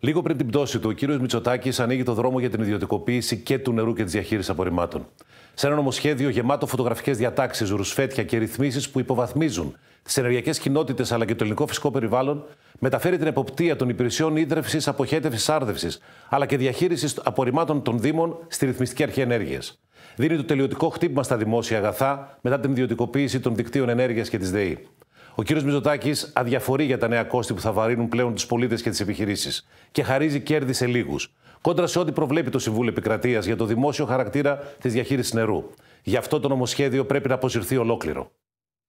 Λίγο πριν την πτώση του, ο κύριος Μητσοτάκης ανοίγει το δρόμο για την ιδιωτικοποίηση και του νερού και της διαχείρισης απορριμμάτων. Σε ένα νομοσχέδιο γεμάτο φωτογραφικές διατάξεις, ρουσφέτια και ρυθμίσεις που υποβαθμίζουν τις ενεργειακές κοινότητες αλλά και το ελληνικό φυσικό περιβάλλον, μεταφέρει την εποπτεία των υπηρεσιών ίδρυυση, αποχέτευσης, άρδευσης αλλά και διαχείρισης απορριμμάτων των Δήμων στη ρυθμιστική αρχή ενέργειας. Δίνει το τελειωτικό χτύπημα στα δημόσια αγαθά μετά την ιδιωτικοποίηση των δικτύων ενέργειας και της ΔΕΗ. Ο κ. Μιζωτάκη αδιαφορεί για τα νέα κόστη που θα βαρύνουν πλέον τους πολίτες και τις επιχειρήσεις και χαρίζει κέρδη σε λίγους. Κόντρα σε ό,τι προβλέπει το Συμβούλιο Επικρατείας για το δημόσιο χαρακτήρα της διαχείρισης νερού. Γι' αυτό το νομοσχέδιο πρέπει να αποσυρθεί ολόκληρο.